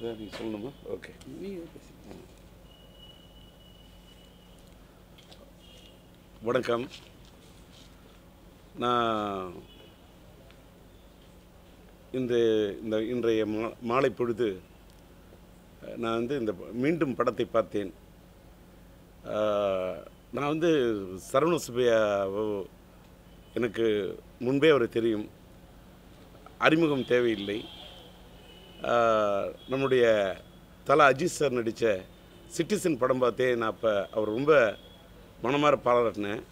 நீங்கள் சொல்லணுமா ஓகே வணக்கம் நான் இந்த இந்த இன்றைய மா மாலை பொழுது நான் வந்து இந்த மீண்டும் படத்தை பார்த்தேன் நான் வந்து சரவண சுப்பையா எனக்கு முன்பே அவர் தெரியும் அறிமுகம் தேவையில்லை நம்முடைய தலா அஜித் சார் நடித்த சிட்டிசன் படம் பார்த்தே நான் அப்போ அவர் ரொம்ப மனமார பாராட்டினேன்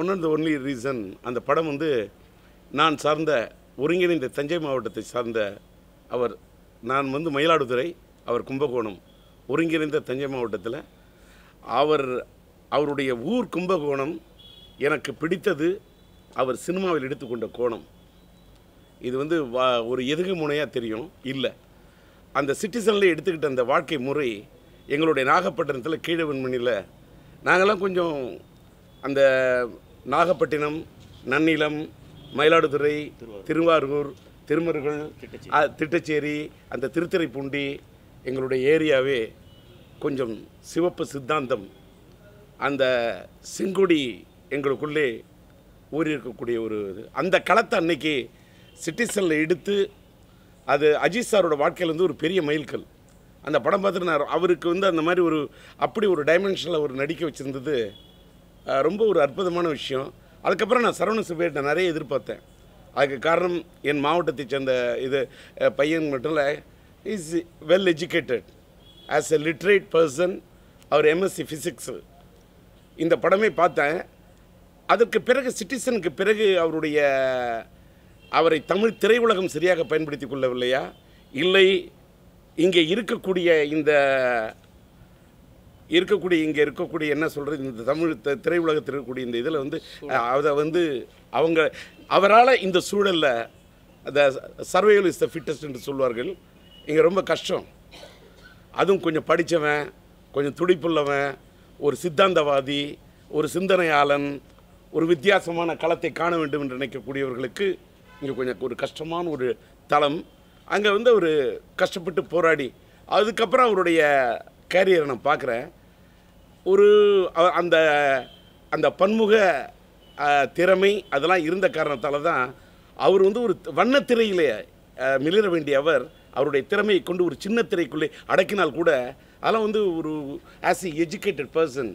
one of the only reason அந்த படம் வந்து நான் சார்ந்த ஒருங்கிணைந்த தஞ்சை மாவட்டத்தை சார்ந்த அவர் நான் வந்து மயிலாடுதுறை அவர் கும்பகோணம் ஒருங்கிணைந்த தஞ்சை மாவட்டத்தில் அவர் அவருடைய ஊர் கும்பகோணம் எனக்கு பிடித்தது அவர் சினிமாவில் எடுத்துக்கொண்ட கோணம் இது வந்து வா ஒரு எதுகு முனையாக தெரியும் இல்லை அந்த சிட்டிசனில் எடுத்துக்கிட்ட அந்த வாழ்க்கை முறை எங்களுடைய நாகப்பட்டினத்தில் வெண்மணியில் நாங்கள்லாம் கொஞ்சம் அந்த நாகப்பட்டினம் நன்னிலம் மயிலாடுதுறை திருவாரூர் திருமருகல் திட்டச்சேரி அந்த திருத்துறைப்பூண்டி எங்களுடைய ஏரியாவே கொஞ்சம் சிவப்பு சித்தாந்தம் அந்த செங்கொடி எங்களுக்குள்ளே ஊறியிருக்கக்கூடிய ஒரு இது அந்த களத்தை அன்னைக்கு சிட்டிசனில் எடுத்து அது அஜித் சாரோட வாழ்க்கையில் வந்து ஒரு பெரிய மைல்கல் அந்த படம் பார்த்துட்டு நான் அவருக்கு வந்து அந்த மாதிரி ஒரு அப்படி ஒரு டைமென்ஷனில் ஒரு நடிக்க வச்சுருந்தது ரொம்ப ஒரு அற்புதமான விஷயம் அதுக்கப்புறம் நான் சரவண சுபேட்டை நிறைய எதிர்பார்த்தேன் அதுக்கு காரணம் என் மாவட்டத்தை சேர்ந்த இது பையன் மட்டும் இல்லை is well educated as a literate person அவர் எம்எஸ்சி ஃபிசிக்ஸு இந்த படமே பார்த்தேன் அதற்கு பிறகு சிட்டிசனுக்கு பிறகு அவருடைய அவரை தமிழ் திரையுலகம் சரியாக பயன்படுத்தி கொள்ளவில்லையா இல்லை இங்கே இருக்கக்கூடிய இந்த இருக்கக்கூடிய இங்கே இருக்கக்கூடிய என்ன சொல்கிறது இந்த தமிழ் த திரையுலகத்தில் இருக்கக்கூடிய இந்த இதில் வந்து அதை வந்து அவங்க அவரால் இந்த சூழலில் அந்த சர்வைவல் இஸ் த ஃபிட்டஸ்ட் என்று சொல்வார்கள் இங்கே ரொம்ப கஷ்டம் அதுவும் கொஞ்சம் படித்தவன் கொஞ்சம் துடிப்புள்ளவன் ஒரு சித்தாந்தவாதி ஒரு சிந்தனையாளன் ஒரு வித்தியாசமான களத்தை காண வேண்டும் என்று நினைக்கக்கூடியவர்களுக்கு இங்கே கொஞ்சம் ஒரு கஷ்டமான ஒரு தளம் அங்கே வந்து அவர் கஷ்டப்பட்டு போராடி அதுக்கப்புறம் அவருடைய கேரியரை நான் பார்க்குறேன் ஒரு அந்த அந்த பன்முக திறமை அதெல்லாம் இருந்த காரணத்தால் தான் அவர் வந்து ஒரு வண்ணத்திரையிலே மிளிர வேண்டிய அவர் அவருடைய திறமையை கொண்டு ஒரு சின்ன திரைக்குள்ளே அடக்கினால் கூட அதெல்லாம் வந்து ஒரு as a educated person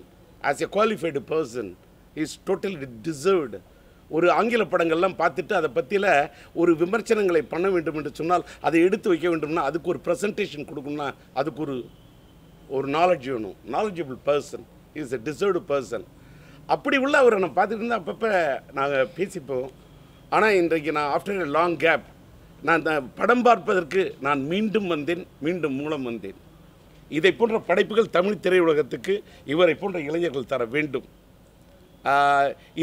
as a qualified person is totally deserved ஒரு ஆங்கில படங்கள்லாம் பார்த்துட்டு அதை பற்றியில் ஒரு விமர்சனங்களை பண்ண வேண்டும் என்று சொன்னால் அதை எடுத்து வைக்க வேண்டும்னா அதுக்கு ஒரு ப்ரெசன்டேஷன் கொடுக்கணும்னா அதுக்கு ஒரு ஒரு நாலெட்ஜ் வேணும் knowledgeable person is a deserved person அப்படி உள்ள அவரை நான் பார்த்துட்டு இருந்தால் அப்பப்போ நாங்கள் பேசிப்போம் ஆனால் இன்றைக்கு நான் ஆஃப்டர் எ லாங் கேப் நான் படம் பார்ப்பதற்கு நான் மீண்டும் வந்தேன் மீண்டும் மூலம் வந்தேன் இதை போன்ற படைப்புகள் தமிழ் திரையுலகத்துக்கு இவரை போன்ற இளைஞர்கள் தர வேண்டும்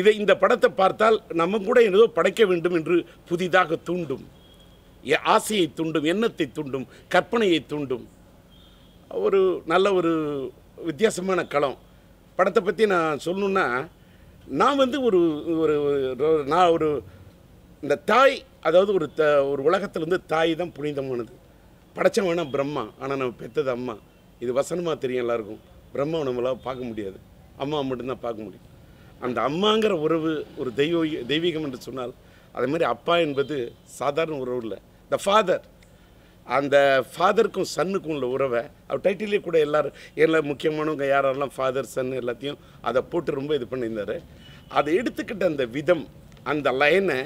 இதை இந்த படத்தை பார்த்தால் நம்ம கூட ஏதோ படைக்க வேண்டும் என்று புதிதாக தூண்டும் ஆசையை தூண்டும் எண்ணத்தை தூண்டும் கற்பனையை தூண்டும் ஒரு நல்ல ஒரு வித்தியாசமான களம் படத்தை பற்றி நான் சொல்லணுன்னா நான் வந்து ஒரு ஒரு நான் ஒரு இந்த தாய் அதாவது ஒரு த ஒரு உலகத்திலேருந்து தாய் தான் புனிதமானது படைச்சவன் வேணால் பிரம்மா ஆனால் நம்ம பெற்றது அம்மா இது வசனமாக தெரியும் எல்லாருக்கும் பிரம்மாவை நம்மளால் பார்க்க முடியாது அம்மா மட்டும்தான் பார்க்க முடியும் அந்த அம்மாங்கிற உறவு ஒரு தெய்வ தெய்வீகம் என்று சொன்னால் அதே மாதிரி அப்பா என்பது சாதாரண உறவு இல்லை த ஃபாதர் அந்த ஃபாதருக்கும் சன்னுக்கும் உள்ள உறவை அவர் டைட்டிலே கூட எல்லாரும் எல்லாம் முக்கியமானவங்க யாரெல்லாம் ஃபாதர் சன் எல்லாத்தையும் அதை போட்டு ரொம்ப இது பண்ணியிருந்தார் அதை எடுத்துக்கிட்ட அந்த விதம் அந்த லைனை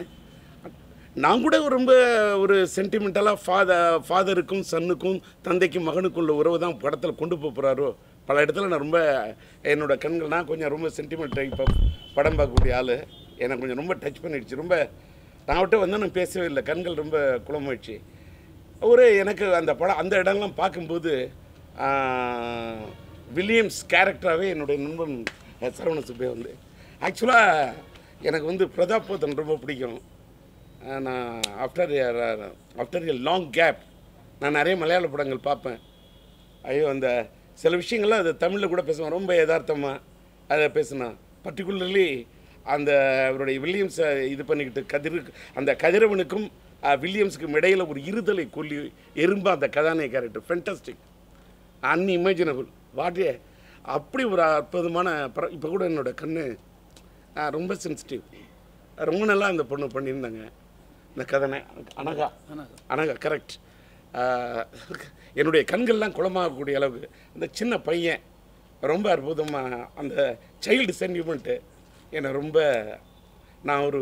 நான் கூட ரொம்ப ஒரு சென்டிமெண்டலாக ஃபாதர் ஃபாதருக்கும் சன்னுக்கும் தந்தைக்கும் மகனுக்கும் உள்ள உறவு தான் படத்தில் கொண்டு போகிறாரோ பல இடத்துல நான் ரொம்ப என்னோடய கண்கள்னால் கொஞ்சம் ரொம்ப சென்டிமெண்ட் இப்போ படம் பார்க்கக்கூடிய ஆள் எனக்கு கொஞ்சம் ரொம்ப டச் பண்ணிடுச்சு ரொம்ப நான் விட்டு வந்து நான் பேசவே இல்லை கண்கள் ரொம்ப குழம்பாயிடுச்சு ஒரு எனக்கு அந்த படம் அந்த இடம்லாம் பார்க்கும்போது வில்லியம்ஸ் கேரக்டராகவே என்னுடைய நண்பன் சரவண சுப்பே வந்து ஆக்சுவலாக எனக்கு வந்து பிரதாப் போத்தன் ரொம்ப பிடிக்கும் நான் after after a long gap நான் நிறைய மலையாள படங்கள் பார்ப்பேன் ஐயோ அந்த சில விஷயங்கள்லாம் அது தமிழில் கூட பேசுவேன் ரொம்ப யதார்த்தமாக அதை பேசினான் பர்டிகுலர்லி அந்த அவருடைய வில்லியம்ஸை இது பண்ணிக்கிட்டு கதிர் அந்த கதிரவனுக்கும் வில்லியம்ஸுக்கும் இடையில் ஒரு இருதலை கொல்லி எறும்பா அந்த கதாநாயக கேரக்டர் ஃபென்டாஸ்டிக் அன்இமேஜினபிள் வாட்டிய அப்படி ஒரு அற்புதமான இப்போ கூட என்னோடய கண்ணு ரொம்ப சென்சிட்டிவ் ரொம்ப நல்லா அந்த பொண்ணு பண்ணியிருந்தாங்க இந்த கதனை அனகா அனகா கரெக்ட் என்னுடைய கண்கள்லாம் குளமாகக்கூடிய அளவுக்கு அந்த சின்ன பையன் ரொம்ப அற்புதமாக அந்த சைல்டு சென்டிமெண்ட்டு என்னை ரொம்ப நான் ஒரு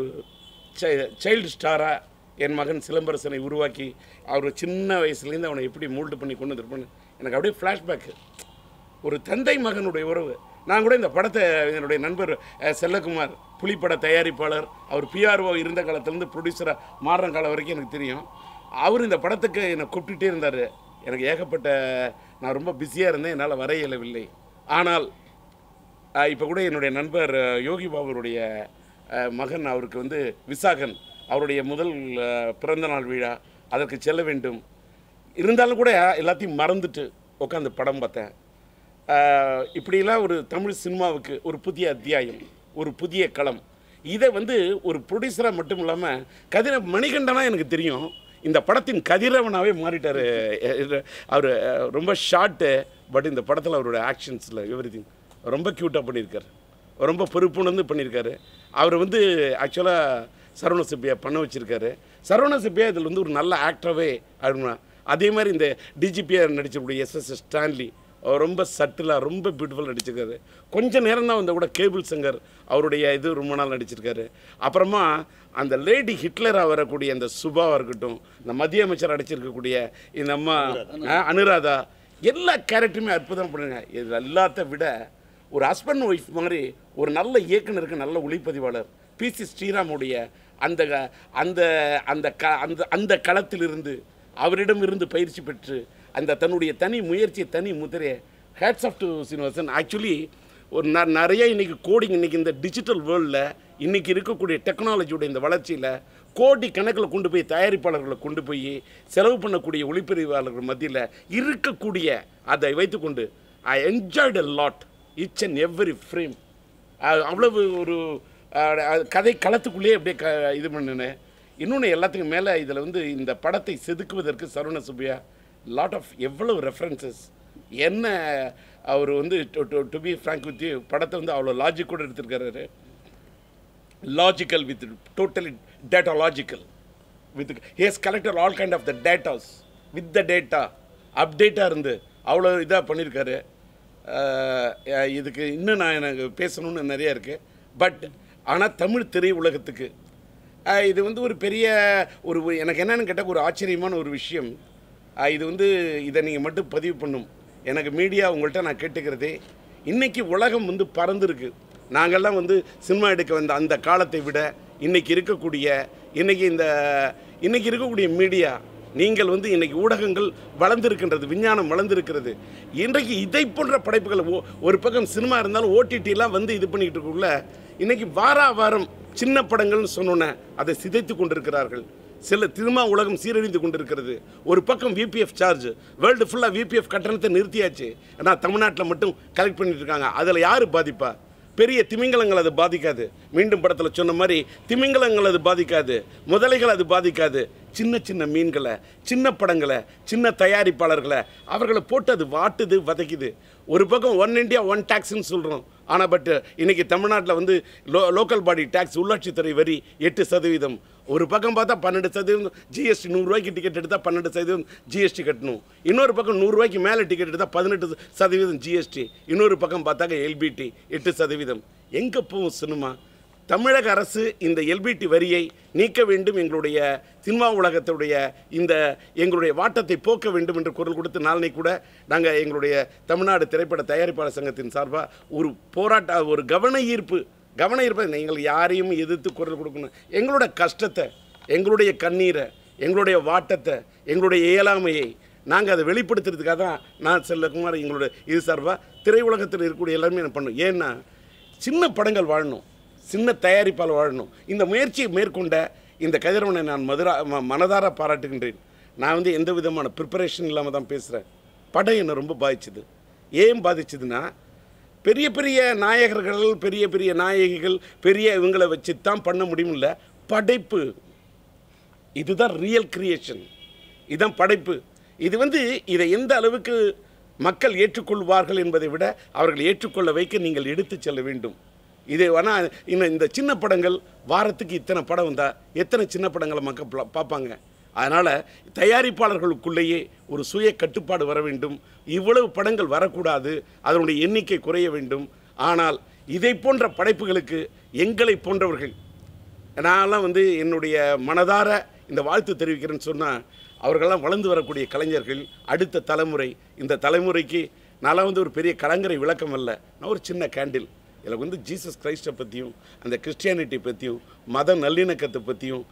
சைல்டு ஸ்டாராக என் மகன் சிலம்பரசனை உருவாக்கி அவர் சின்ன வயசுலேருந்து அவனை எப்படி மூல்டு பண்ணி கொண்டு வந்திருப்பான்னு எனக்கு அப்படியே ஃப்ளாஷ்பேக்கு ஒரு தந்தை மகனுடைய உறவு நான் கூட இந்த படத்தை என்னுடைய நண்பர் செல்லகுமார் புலிப்பட தயாரிப்பாளர் அவர் பிஆர்ஓ இருந்த காலத்துலேருந்து ப்ரொடியூசராக மாறுற காலம் வரைக்கும் எனக்கு தெரியும் அவர் இந்த படத்துக்கு என்னை கூப்பிட்டுட்டே இருந்தார் எனக்கு ஏகப்பட்ட நான் ரொம்ப பிஸியாக இருந்தேன் என்னால் வர இயலவில்லை ஆனால் இப்போ கூட என்னுடைய நண்பர் யோகி பாபுருடைய மகன் அவருக்கு வந்து விசாகன் அவருடைய முதல் பிறந்த நாள் விழா அதற்கு செல்ல வேண்டும் இருந்தாலும் கூட எல்லாத்தையும் மறந்துட்டு உட்காந்து படம் பார்த்தேன் இப்படிலாம் ஒரு தமிழ் சினிமாவுக்கு ஒரு புதிய அத்தியாயம் ஒரு புதிய களம் இதை வந்து ஒரு ப்ரொடியூசராக மட்டும் இல்லாமல் கதிர மணிகண்டனா எனக்கு தெரியும் இந்த படத்தின் கதிரவனாகவே மாறிட்டார் அவர் ரொம்ப ஷார்ட்டு பட் இந்த படத்தில் அவரோட ஆக்ஷன்ஸில் எவ்ரி ரொம்ப க்யூட்டாக பண்ணியிருக்காரு ரொம்ப பொறுப்புணர்ந்து பண்ணியிருக்காரு அவர் வந்து ஆக்சுவலாக சரவண பண்ண வச்சுருக்காரு சரவண இதில் வந்து ஒரு நல்ல ஆக்டராகவே அப்படின்னா அதே மாதிரி இந்த டிஜிபியாக நடிச்சிருக்கூடிய எஸ் எஸ் ஸ்டான்லி ரொம்ப சட்டிலாக ரொம்ப பியூட்டிஃபுல் நடிச்சிருக்காரு கொஞ்சம் நேரம் தான் வந்து கூட கேபிள் சங்கர் அவருடைய இது ரொம்ப நாள் நடிச்சிருக்காரு அப்புறமா அந்த லேடி ஹிட்லராக வரக்கூடிய அந்த சுபாவாக இருக்கட்டும் இந்த மத்திய அமைச்சர் அடிச்சிருக்கக்கூடிய இந்த அம்மா அனுராதா எல்லா கேரக்டருமே அற்புதம் பண்ணுங்க இது எல்லாத்த விட ஒரு ஹஸ்பண்ட் ஒய்ஃப் மாதிரி ஒரு நல்ல இயக்குனருக்கு நல்ல ஒளிப்பதிவாளர் பி சி ஸ்ரீராமுடைய அந்த அந்த அந்த க அந்த அந்த களத்திலிருந்து அவரிடம் இருந்து பயிற்சி பெற்று அந்த தன்னுடைய தனி முயற்சி தனி முதிரை hats off to Srinivasan actually ஒரு ந நிறைய இன்றைக்கி கோடிங் இன்றைக்கி இந்த டிஜிட்டல் வேர்ல்டில் இன்றைக்கி இருக்கக்கூடிய டெக்னாலஜியோட இந்த வளர்ச்சியில் கோடி கணக்கில் கொண்டு போய் தயாரிப்பாளர்களை கொண்டு போய் செலவு பண்ணக்கூடிய ஒளிப்பதிவாளர்கள் மத்தியில் இருக்கக்கூடிய அதை வைத்துக்கொண்டு I enjoyed a lot each and every frame அவ்வளவு ஒரு கதை களத்துக்குள்ளேயே அப்படியே க இது பண்ணினேன் இன்னொன்று எல்லாத்துக்கும் மேலே இதில் வந்து இந்த படத்தை செதுக்குவதற்கு சரவண சுப்பையா லாட் ஆஃப் எவ்வளோ ரெஃபரன்சஸ் என்ன அவர் வந்து டு பி ஃப்ராங்க் வித் படத்தை வந்து அவ்வளோ லாஜிக் கூட எடுத்திருக்கிறாரு logical with totally data logical with has collector all kind of the datas with the data அப்டேட்டாக இருந்து அவ்வளோ இதாக பண்ணியிருக்காரு இதுக்கு இன்னும் நான் எனக்கு பேசணும்னு நிறைய இருக்குது பட் ஆனால் தமிழ் திரை உலகத்துக்கு இது வந்து ஒரு பெரிய ஒரு எனக்கு என்னென்னு கேட்டால் ஒரு ஆச்சரியமான ஒரு விஷயம் இது வந்து இதை நீங்கள் மட்டும் பதிவு பண்ணும் எனக்கு மீடியா உங்கள்கிட்ட நான் கேட்டுக்கிறதே இன்றைக்கி உலகம் வந்து பறந்துருக்கு நாங்கள்லாம் வந்து சினிமா எடுக்க வந்த அந்த காலத்தை விட இன்றைக்கி இருக்கக்கூடிய இன்றைக்கி இந்த இன்றைக்கி இருக்கக்கூடிய மீடியா நீங்கள் வந்து இன்றைக்கி ஊடகங்கள் வளர்ந்துருக்கின்றது விஞ்ஞானம் வளர்ந்துருக்கிறது இன்றைக்கு இதை போன்ற படைப்புகள் ஓ ஒரு பக்கம் சினிமா இருந்தாலும் ஓடிடிலாம் வந்து இது பண்ணிக்கிட்டு இருக்குள்ள இன்றைக்கி வாரா வாரம் சின்ன படங்கள்னு சொன்னோன்னே அதை சிதைத்து கொண்டிருக்கிறார்கள் சில திருமா உலகம் சீரழிந்து கொண்டிருக்கிறது ஒரு பக்கம் விபிஎஃப் சார்ஜ் வேர்ல்டு ஃபுல்லாக விபிஎஃப் கட்டணத்தை நிறுத்தியாச்சு ஆனால் தமிழ்நாட்டில் மட்டும் கலெக்ட் பண்ணிட்டு இருக்காங்க அதில் யார் பாதிப்பா பெரிய திமிங்கலங்கள் அது பாதிக்காது மீண்டும் படத்தில் சொன்ன மாதிரி திமிங்கலங்கள் அது பாதிக்காது முதலைகள் அது பாதிக்காது சின்ன சின்ன மீன்களை சின்ன படங்களை சின்ன தயாரிப்பாளர்களை அவர்களை போட்டு அது வாட்டுது வதைக்குது ஒரு பக்கம் ஒன் இண்டியா ஒன் டேக்ஸ்ன்னு சொல்கிறோம் ஆனால் பட் இன்றைக்கி தமிழ்நாட்டில் வந்து லோ லோக்கல் பாடி டேக்ஸ் உள்ளாட்சித்துறை வரி எட்டு சதவீதம் ஒரு பக்கம் பார்த்தா பன்னெண்டு சதவீதம் ஜிஎஸ்டி நூறுரூவாய்க்கு டிக்கெட் எடுத்தால் பன்னெண்டு சதவீதம் ஜிஎஸ்டி கட்டணும் இன்னொரு பக்கம் நூறுரூவாய்க்கு மேலே டிக்கெட் எடுத்தால் பதினெட்டு சதவீதம் ஜிஎஸ்டி இன்னொரு பக்கம் பார்த்தாக்க எல்பிடி எட்டு சதவீதம் எங்கே போகும் சினிமா தமிழக அரசு இந்த எல்பிடி வரியை நீக்க வேண்டும் எங்களுடைய சினிமா உலகத்துடைய இந்த எங்களுடைய வாட்டத்தை போக்க வேண்டும் என்று குரல் கொடுத்து நாளனை கூட நாங்கள் எங்களுடைய தமிழ்நாடு திரைப்பட தயாரிப்பாளர் சங்கத்தின் சார்பாக ஒரு போராட்ட ஒரு கவன ஈர்ப்பு கவனம் இருப்பது நீங்கள் யாரையும் எதிர்த்து குரல் கொடுக்கணும் எங்களோட கஷ்டத்தை எங்களுடைய கண்ணீரை எங்களுடைய வாட்டத்தை எங்களுடைய இயலாமையை நாங்கள் அதை வெளிப்படுத்துறதுக்காக தான் நான் செல்லகுமார் எங்களுடைய இது சார்பாக திரையுலகத்தில் இருக்கக்கூடிய எல்லாருமே என்ன பண்ணணும் ஏன்னா சின்ன படங்கள் வாழணும் சின்ன தயாரிப்பால் வாழணும் இந்த முயற்சியை மேற்கொண்ட இந்த கதிரவனை நான் மதுரா மனதார பாராட்டுகின்றேன் நான் வந்து எந்த விதமான ப்ரிப்பரேஷன் இல்லாமல் தான் பேசுகிறேன் படம் என்னை ரொம்ப பாதிச்சுது ஏன் பாதிச்சதுன்னா பெரிய பெரிய நாயகர்கள் பெரிய பெரிய நாயகிகள் பெரிய இவங்களை வச்சு தான் பண்ண முடியுமில்ல படைப்பு இதுதான் ரியல் கிரியேஷன் இதுதான் படைப்பு இது வந்து இதை எந்த அளவுக்கு மக்கள் ஏற்றுக்கொள்வார்கள் என்பதை விட அவர்கள் ஏற்றுக்கொள்ள வைக்க நீங்கள் எடுத்து செல்ல வேண்டும் இது ஆனால் இன்னும் இந்த சின்ன படங்கள் வாரத்துக்கு இத்தனை படம் வந்தால் எத்தனை சின்ன படங்களை மக்கள் பார்ப்பாங்க அதனால் தயாரிப்பாளர்களுக்குள்ளேயே ஒரு சுய கட்டுப்பாடு வர வேண்டும் இவ்வளவு படங்கள் வரக்கூடாது அதனுடைய எண்ணிக்கை குறைய வேண்டும் ஆனால் இதை போன்ற படைப்புகளுக்கு எங்களை போன்றவர்கள் நான்லாம் வந்து என்னுடைய மனதார இந்த வாழ்த்து தெரிவிக்கிறேன்னு சொன்னால் அவர்களெல்லாம் வளர்ந்து வரக்கூடிய கலைஞர்கள் அடுத்த தலைமுறை இந்த தலைமுறைக்கு நான்லாம் வந்து ஒரு பெரிய கலங்கரை விளக்கம் அல்ல நான் ஒரு சின்ன கேண்டில் எனக்கு வந்து ஜீசஸ் கிரைஸ்டை பற்றியும் அந்த கிறிஸ்டியானிட்டி பற்றியும் மத நல்லிணக்கத்தை பற்றியும்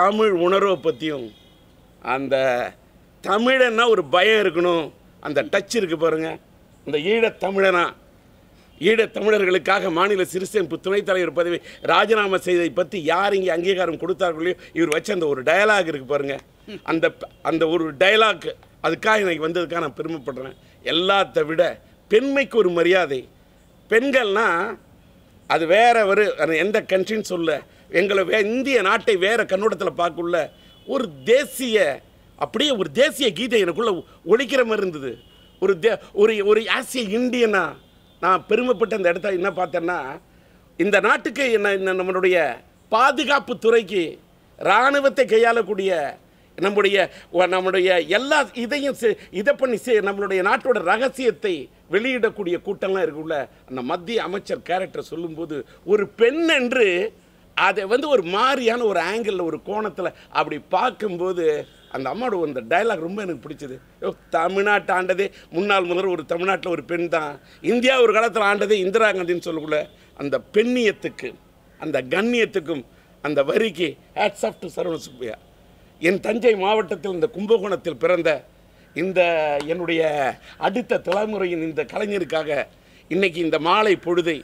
தமிழ் உணர்வை பற்றியும் அந்த தமிழன்னா ஒரு பயம் இருக்கணும் அந்த டச் இருக்குது பாருங்கள் அந்த ஈழத்தமிழனா ஈழத்தமிழர்களுக்காக மாநில சிறுசேன் துணைத் தலைவர் பதவி ராஜினாமா செய்ததை பற்றி யார் இங்கே அங்கீகாரம் கொடுத்தார்களையோ இவர் வச்ச அந்த ஒரு டயலாக் இருக்குது பாருங்கள் அந்த அந்த ஒரு டயலாக் அதுக்காக இன்னைக்கு வந்ததுக்காக நான் பெருமைப்படுறேன் எல்லாத்த விட பெண்மைக்கு ஒரு மரியாதை பெண்கள்னால் அது வேற ஒரு எந்த கண்ட்ரின்னு சொல்ல எங்களை வே இந்திய நாட்டை வேறு கண்ணோட்டத்தில் பார்க்கல ஒரு தேசிய அப்படியே ஒரு தேசிய கீதை எனக்குள்ளே ஒழிக்கிற மாதிரி இருந்தது ஒரு தே ஒரு ஒரு ஆசிய இந்தியனா நான் பெருமைப்பட்ட அந்த இடத்த என்ன பார்த்தேன்னா இந்த நாட்டுக்கு என்ன நம்மளுடைய பாதுகாப்பு துறைக்கு இராணுவத்தை கையாளக்கூடிய நம்முடைய நம்முடைய எல்லா இதையும் இதை பண்ணி நம்மளுடைய நாட்டோட ரகசியத்தை வெளியிடக்கூடிய கூட்டம்லாம் இருக்குள்ள அந்த மத்திய அமைச்சர் கேரக்டர் சொல்லும்போது ஒரு பெண் என்று அதை வந்து ஒரு மாதிரியான ஒரு ஆங்கிளில் ஒரு கோணத்தில் அப்படி பார்க்கும்போது அந்த அம்மாவோட அந்த டைலாக் ரொம்ப எனக்கு பிடிச்சது யோ தமிழ்நாட்டை ஆண்டதே முன்னாள் முதல் ஒரு தமிழ்நாட்டில் ஒரு பெண் தான் இந்தியா ஒரு காலத்தில் ஆண்டதே இந்திரா காந்தின்னு சொல்லக்குள்ள அந்த பெண்ணியத்துக்கு அந்த கண்ணியத்துக்கும் அந்த வரிக்கு hats off to Saravana Subbaiah என் தஞ்சை மாவட்டத்தில் இந்த கும்பகோணத்தில் பிறந்த இந்த என்னுடைய அடுத்த தலைமுறையின் இந்த கலைஞருக்காக இன்றைக்கி இந்த மாலை பொழுதை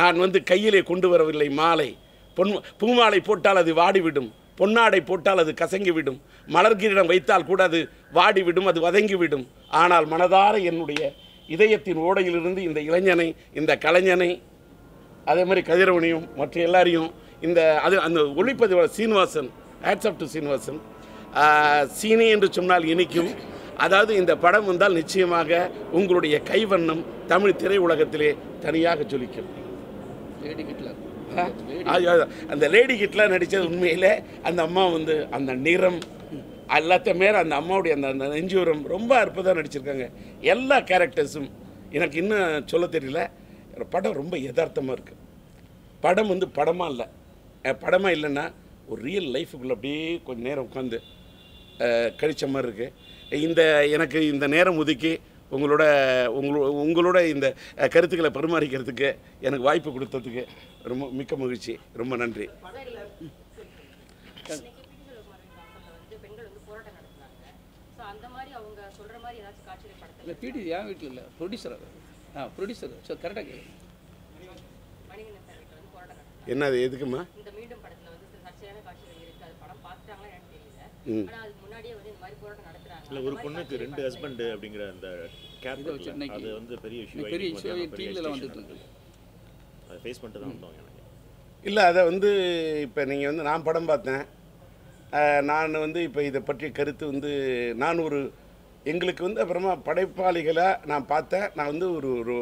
நான் வந்து கையிலே கொண்டு வரவில்லை மாலை பொன் பூமாலை போட்டால் அது வாடிவிடும் பொன்னாடை போட்டால் அது கசங்கிவிடும் மலர்கிரிடம் வைத்தால் கூட அது வாடிவிடும் அது வதங்கிவிடும் ஆனால் மனதார என்னுடைய இதயத்தின் ஓடையிலிருந்து இந்த இளைஞனை இந்த கலைஞனை அதே மாதிரி கதிரவனையும் மற்ற எல்லாரையும் இந்த அது அந்த ஒளிப்பதிவு சீனிவாசன் ஆட்ஸ்அப் டு சீனிவாசன் சீனி என்று சொன்னால் இனிக்கும் அதாவது இந்த படம் வந்தால் நிச்சயமாக உங்களுடைய கைவண்ணம் தமிழ் திரையுலகத்திலே தனியாக ஜொலிக்கும் அந்த லேடி கிட்டலாம் நடித்தது உண்மையில் அந்த அம்மா வந்து அந்த நிறம் எல்லாத்தையும் மேலே அந்த அம்மாவுடைய அந்த அந்த நெஞ்சுரம் ரொம்ப அற்புதமாக நடிச்சிருக்காங்க எல்லா கேரக்டர்ஸும் எனக்கு இன்னும் சொல்ல தெரியல படம் ரொம்ப யதார்த்தமாக இருக்குது படம் வந்து படமாக இல்லை படமாக இல்லைன்னா ஒரு ரியல் லைஃபுக்குள்ளே அப்படியே கொஞ்சம் நேரம் உட்காந்து கழித்த மாதிரி இருக்குது இந்த எனக்கு இந்த நேரம் ஒதுக்கி உங்களோட உங்களோ உங்களோட இந்த கருத்துக்களை பரிமாறிக்கிறதுக்கு எனக்கு வாய்ப்பு கொடுத்ததுக்கு ரொம்ப மிக்க மகிழ்ச்சி ரொம்ப நன்றி இல்லை பிடி என் வீட்டில் இல்லை ப்ரொடியூசர் ஆ ப்ரொடியூசர் ஸோ கரெக்டாக என்ன அது எதுக்குமா மீண்டும் படத்தில் வந்து சர்ச்சையான காட்சிகள் இருக்குது அது படம் இல்லை ஒரு பொண்ணுக்கு ரெண்டு ஹஸ்பண்ட் அப்படிங்கிற அந்த கேப் அது வந்து பெரிய இஷ்யூ பெரிய இஷ்யூ டிவியில் வந்துட்டு அதை ஃபேஸ் பண்ணிட்டு தான் வந்தோம் இல்லை அதை வந்து இப்போ நீங்கள் வந்து நான் படம் பார்த்தேன் நான் வந்து இப்போ இதை பற்றிய கருத்து வந்து நான் ஒரு எங்களுக்கு வந்து அப்புறமா படைப்பாளிகளை நான் பார்த்தேன் நான் வந்து ஒரு ஒரு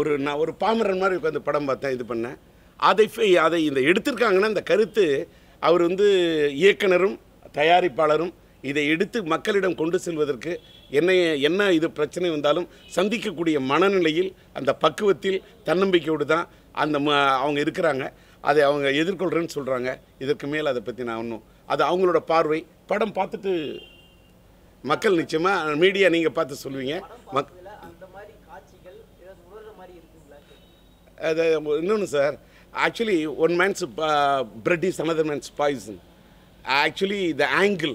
ஒரு நான் ஒரு பாமரன் மாதிரி உட்காந்து படம் பார்த்தேன் இது பண்ணேன் அதை அதை இந்த எடுத்திருக்காங்கன்னா இந்த கருத்து அவர் வந்து இயக்குனரும் தயாரிப்பாளரும் இதை எடுத்து மக்களிடம் கொண்டு செல்வதற்கு என்ன என்ன இது பிரச்சனை வந்தாலும் சந்திக்கக்கூடிய மனநிலையில் அந்த பக்குவத்தில் தன்னம்பிக்கையோடு தான் அந்த அவங்க இருக்கிறாங்க அதை அவங்க எதிர்கொள்கிறேன்னு சொல்கிறாங்க இதற்கு மேல் அதை பற்றி நான் ஒன்றும் அது அவங்களோட பார்வை படம் பார்த்துட்டு மக்கள் நிச்சயமாக மீடியா நீங்கள் பார்த்து சொல்லுவீங்க மக் அது இன்னொன்று sir actually one man's bread is another man's poison actually the angle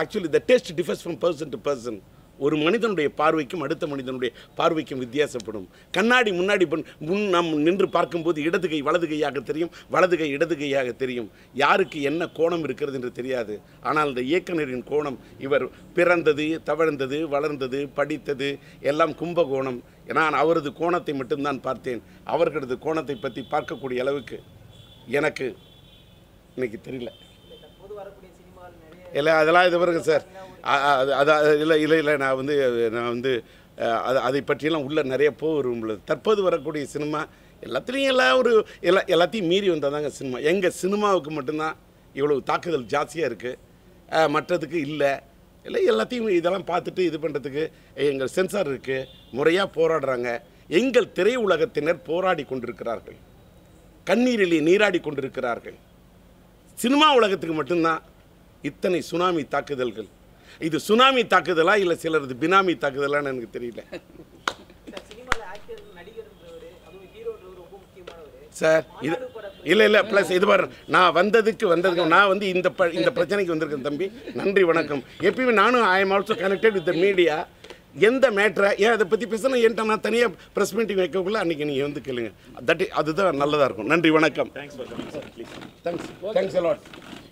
actually the taste differs from person to person ஒரு மனிதனுடைய பார்வைக்கும் அடுத்த மனிதனுடைய பார்வைக்கும் வித்தியாசப்படும் கண்ணாடி முன்னாடி முன் நாம் நின்று பார்க்கும்போது இடது கை வலது கையாக தெரியும் வலது கை இடது கையாக தெரியும் யாருக்கு என்ன கோணம் இருக்கிறது என்று தெரியாது ஆனால் இந்த இயக்குநரின் கோணம் இவர் பிறந்தது தவழ்ந்தது வளர்ந்தது படித்தது எல்லாம் கும்பகோணம் நான் அவரது கோணத்தை மட்டும்தான் பார்த்தேன் அவர்களது கோணத்தை பற்றி பார்க்கக்கூடிய அளவுக்கு எனக்கு இன்னைக்கு தெரியல இல்லை அதெல்லாம் இது பிறகு சார் அது இல்லை இல்லை இல்லை நான் வந்து நான் வந்து அது அதை பற்றியெல்லாம் உள்ளே நிறைய போக விரும்பல தற்போது வரக்கூடிய சினிமா எல்லாத்துலேயும் எல்லா ஒரு எல்லா எல்லாத்தையும் மீறி வந்தால் தாங்க சினிமா எங்கள் சினிமாவுக்கு மட்டும்தான் இவ்வளவு தாக்குதல் ஜாஸ்தியாக இருக்குது மற்றதுக்கு இல்லை இல்லை எல்லாத்தையும் இதெல்லாம் பார்த்துட்டு இது பண்ணுறதுக்கு எங்கள் சென்சார் இருக்குது முறையாக போராடுறாங்க எங்கள் திரை உலகத்தினர் போராடி கொண்டிருக்கிறார்கள் கண்ணீரிலே நீராடி கொண்டிருக்கிறார்கள் சினிமா உலகத்துக்கு மட்டும்தான் இத்தனை சுனாமி தாக்குதல்கள் இது சுனாமி தாக்குதலா இல்லை சிலரது பினாமி தாக்குதலான்னு எனக்கு தெரியல சார் இது இல்லை இல்லை ப்ளஸ் இது பாரு நான் வந்ததுக்கு வந்ததுக்கு நான் வந்து இந்த ப இந்த பிரச்சனைக்கு வந்திருக்கேன் தம்பி நன்றி வணக்கம் எப்பயுமே நானும் I am also connected with the media எந்த மேட்ரை ஏன் அதை பற்றி பேசணும் என்கிட்ட நான் தனியாக ப்ரெஸ் மீட்டிங் வைக்கக்குள்ள அன்றைக்கி நீங்கள் வந்து கேளுங்க தட் அதுதான் நல்லதாக இருக்கும் நன்றி வணக்கம் தேங்க்ஸ் தேங்க்ஸ் தேங்க்ஸ் அலாட்